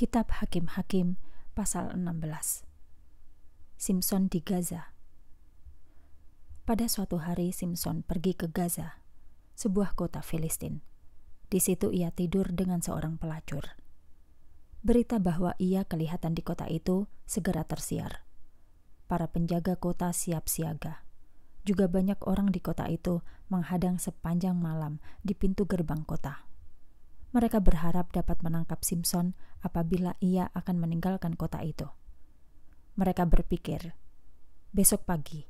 Kitab Hakim-Hakim pasal 16 Simpson di Gaza Pada suatu hari Simpson pergi ke Gaza, sebuah kota Filistin. Di situ ia tidur dengan seorang pelacur. Berita bahwa ia kelihatan di kota itu segera tersiar. Para penjaga kota siap siaga. Juga banyak orang di kota itu menghadang sepanjang malam di pintu gerbang kota mereka berharap dapat menangkap Simpson apabila ia akan meninggalkan kota itu. Mereka berpikir, besok pagi,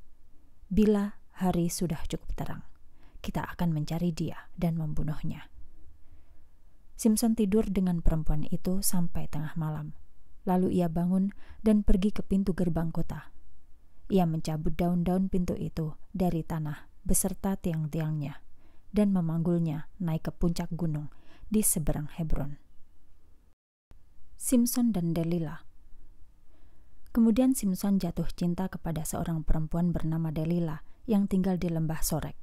bila hari sudah cukup terang, kita akan mencari dia dan membunuhnya. Simpson tidur dengan perempuan itu sampai tengah malam. Lalu ia bangun dan pergi ke pintu gerbang kota. Ia mencabut daun-daun pintu itu dari tanah beserta tiang-tiangnya dan memanggulnya naik ke puncak gunung di seberang Hebron. Simpson dan Delilah Kemudian Simpson jatuh cinta kepada seorang perempuan bernama Delilah yang tinggal di lembah Sorek.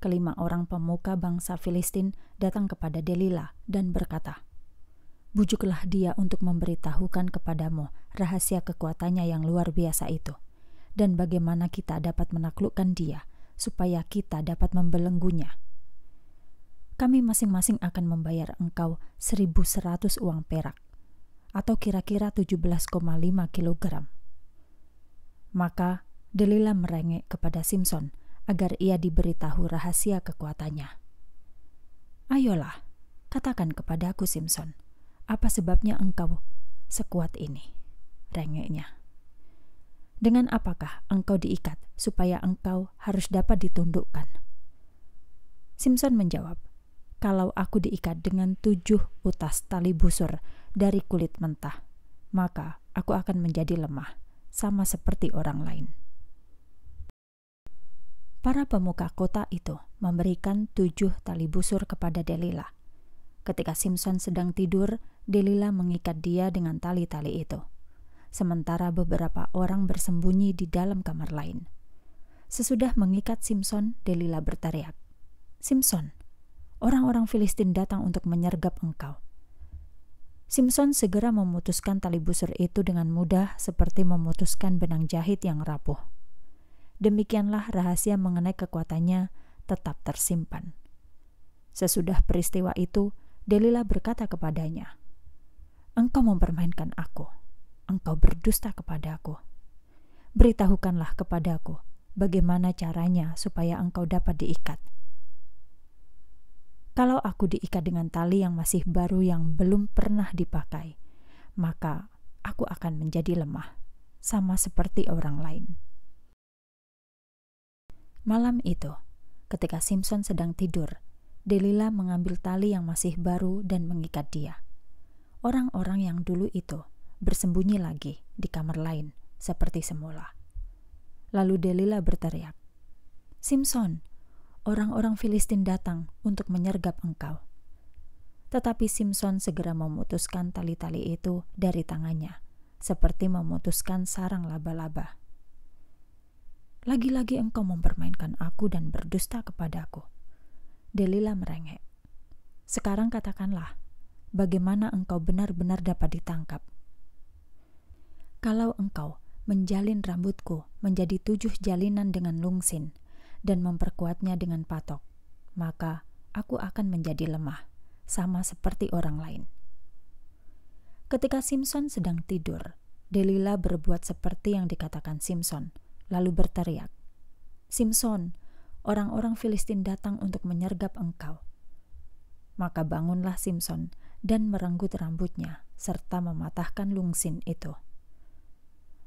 Kelima orang pemuka bangsa Filistin datang kepada Delilah dan berkata, Bujuklah dia untuk memberitahukan kepadamu rahasia kekuatannya yang luar biasa itu, dan bagaimana kita dapat menaklukkan dia, supaya kita dapat membelenggunya kami masing-masing akan membayar engkau 1.100 uang perak, atau kira-kira 17,5 kg. Maka Delila merengek kepada Simpson agar ia diberitahu rahasia kekuatannya. Ayolah, katakan kepadaku Simpson, apa sebabnya engkau sekuat ini? Rengeknya. Dengan apakah engkau diikat supaya engkau harus dapat ditundukkan? Simpson menjawab, kalau aku diikat dengan tujuh utas tali busur dari kulit mentah, maka aku akan menjadi lemah, sama seperti orang lain. Para pemuka kota itu memberikan tujuh tali busur kepada Delila. Ketika Simpson sedang tidur, Delila mengikat dia dengan tali-tali itu. Sementara beberapa orang bersembunyi di dalam kamar lain. Sesudah mengikat Simpson, Delila berteriak, "Simpson, orang-orang Filistin datang untuk menyergap engkau. Simpson segera memutuskan tali busur itu dengan mudah seperti memutuskan benang jahit yang rapuh. Demikianlah rahasia mengenai kekuatannya tetap tersimpan. Sesudah peristiwa itu, Delila berkata kepadanya, Engkau mempermainkan aku, engkau berdusta kepadaku. Beritahukanlah kepadaku bagaimana caranya supaya engkau dapat diikat.' kalau aku diikat dengan tali yang masih baru yang belum pernah dipakai, maka aku akan menjadi lemah, sama seperti orang lain. Malam itu, ketika Simpson sedang tidur, Delila mengambil tali yang masih baru dan mengikat dia. Orang-orang yang dulu itu bersembunyi lagi di kamar lain, seperti semula. Lalu Delila berteriak, "Simpson, orang-orang Filistin datang untuk menyergap engkau. Tetapi Simpson segera memutuskan tali-tali itu dari tangannya, seperti memutuskan sarang laba-laba. Lagi-lagi engkau mempermainkan aku dan berdusta kepadaku. Delila merengek. Sekarang katakanlah, bagaimana engkau benar-benar dapat ditangkap? Kalau engkau menjalin rambutku menjadi tujuh jalinan dengan lungsin, dan memperkuatnya dengan patok, maka aku akan menjadi lemah, sama seperti orang lain. Ketika Simpson sedang tidur, Delila berbuat seperti yang dikatakan Simpson, lalu berteriak, "Simpson, orang-orang Filistin datang untuk menyergap engkau." Maka bangunlah Simpson dan merenggut rambutnya serta mematahkan lungsin itu.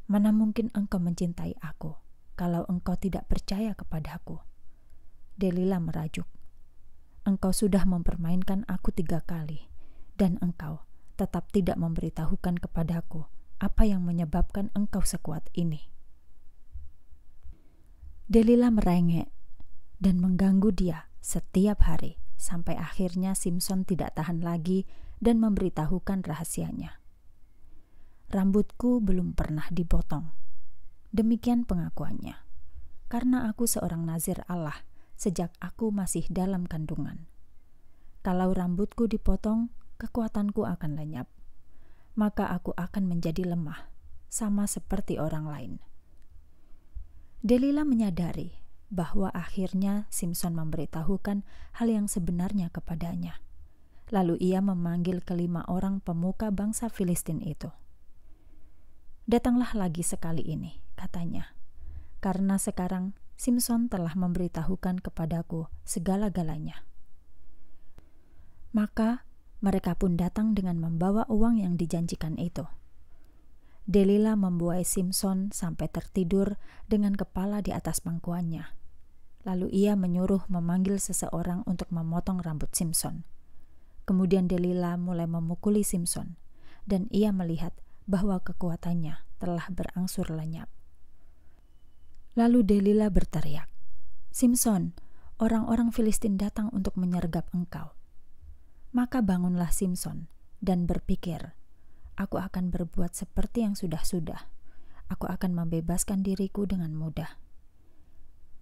Mana mungkin engkau mencintai aku?' kalau engkau tidak percaya kepadaku. Delila merajuk. Engkau sudah mempermainkan aku tiga kali, dan engkau tetap tidak memberitahukan kepadaku apa yang menyebabkan engkau sekuat ini. Delila merengek dan mengganggu dia setiap hari sampai akhirnya Simpson tidak tahan lagi dan memberitahukan rahasianya. Rambutku belum pernah dipotong, Demikian pengakuannya. Karena aku seorang nazir Allah sejak aku masih dalam kandungan. Kalau rambutku dipotong, kekuatanku akan lenyap. Maka aku akan menjadi lemah, sama seperti orang lain. Delila menyadari bahwa akhirnya Simpson memberitahukan hal yang sebenarnya kepadanya. Lalu ia memanggil kelima orang pemuka bangsa Filistin itu. Datanglah lagi sekali ini, katanya. Karena sekarang Simpson telah memberitahukan kepadaku segala-galanya. Maka mereka pun datang dengan membawa uang yang dijanjikan itu. Delila membuai Simpson sampai tertidur dengan kepala di atas pangkuannya. Lalu ia menyuruh memanggil seseorang untuk memotong rambut Simpson. Kemudian Delila mulai memukuli Simpson, dan ia melihat bahwa kekuatannya telah berangsur lenyap. Lalu Delila berteriak, Simpson, orang-orang Filistin datang untuk menyergap engkau. Maka bangunlah Simpson dan berpikir, aku akan berbuat seperti yang sudah-sudah. Aku akan membebaskan diriku dengan mudah.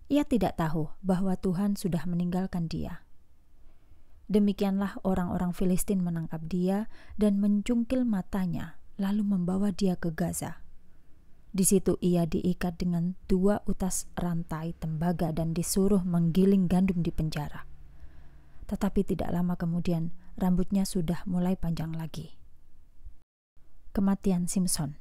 Ia tidak tahu bahwa Tuhan sudah meninggalkan dia. Demikianlah orang-orang Filistin menangkap dia dan mencungkil matanya, lalu membawa dia ke Gaza. Di situ ia diikat dengan dua utas rantai tembaga dan disuruh menggiling gandum di penjara. Tetapi tidak lama kemudian, rambutnya sudah mulai panjang lagi. Kematian Simpson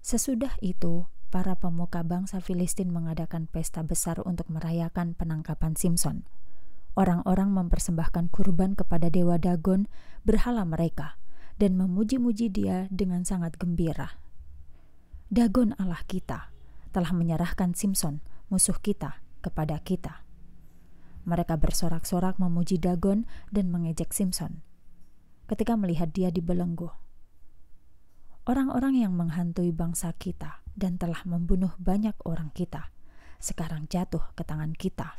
Sesudah itu, para pemuka bangsa Filistin mengadakan pesta besar untuk merayakan penangkapan Simpson. Orang-orang mempersembahkan kurban kepada dewa Dagon, berhala mereka, dan memuji-muji dia dengan sangat gembira Dagon Allah kita telah menyerahkan Simpson, musuh kita, kepada kita. Mereka bersorak-sorak memuji Dagon dan mengejek Simpson. Ketika melihat dia dibelenggu, orang-orang yang menghantui bangsa kita dan telah membunuh banyak orang kita, sekarang jatuh ke tangan kita.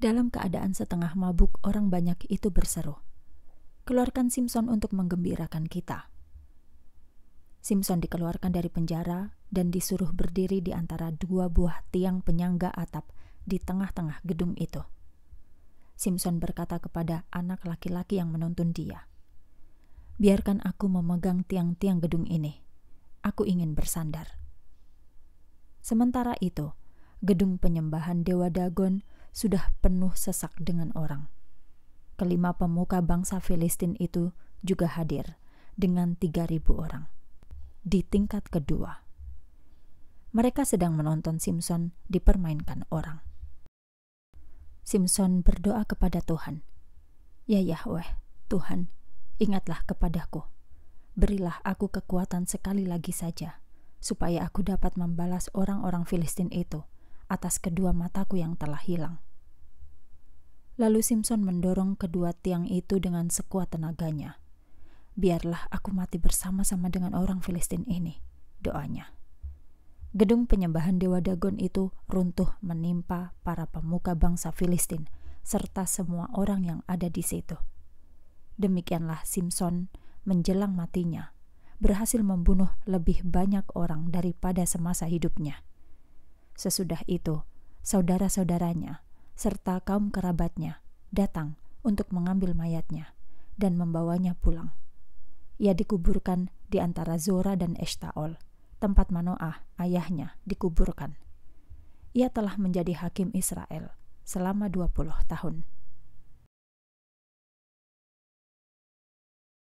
Dalam keadaan setengah mabuk, orang banyak itu berseru, "Keluarkan Simpson untuk menggembirakan kita!" Simpson dikeluarkan dari penjara dan disuruh berdiri di antara dua buah tiang penyangga atap di tengah-tengah gedung itu. Simpson berkata kepada anak laki-laki yang menuntun dia, "Biarkan aku memegang tiang-tiang gedung ini. Aku ingin bersandar." Sementara itu, gedung penyembahan dewa Dagon sudah penuh sesak dengan orang. Kelima pemuka bangsa Filistin itu juga hadir dengan 3.000 orang di tingkat kedua. Mereka sedang menonton Simpson dipermainkan orang. Simpson berdoa kepada Tuhan. Ya Yahweh, Tuhan, ingatlah kepadaku. Berilah aku kekuatan sekali lagi saja, supaya aku dapat membalas orang-orang Filistin itu atas kedua mataku yang telah hilang. Lalu Simpson mendorong kedua tiang itu dengan sekuat tenaganya biarlah aku mati bersama-sama dengan orang Filistin ini, doanya. Gedung penyembahan Dewa Dagon itu runtuh menimpa para pemuka bangsa Filistin, serta semua orang yang ada di situ. Demikianlah Simpson menjelang matinya, berhasil membunuh lebih banyak orang daripada semasa hidupnya. Sesudah itu, saudara-saudaranya serta kaum kerabatnya datang untuk mengambil mayatnya dan membawanya pulang. Ia dikuburkan di antara Zora dan Eshtaol, tempat Manoah, ayahnya, dikuburkan. Ia telah menjadi hakim Israel selama 20 tahun.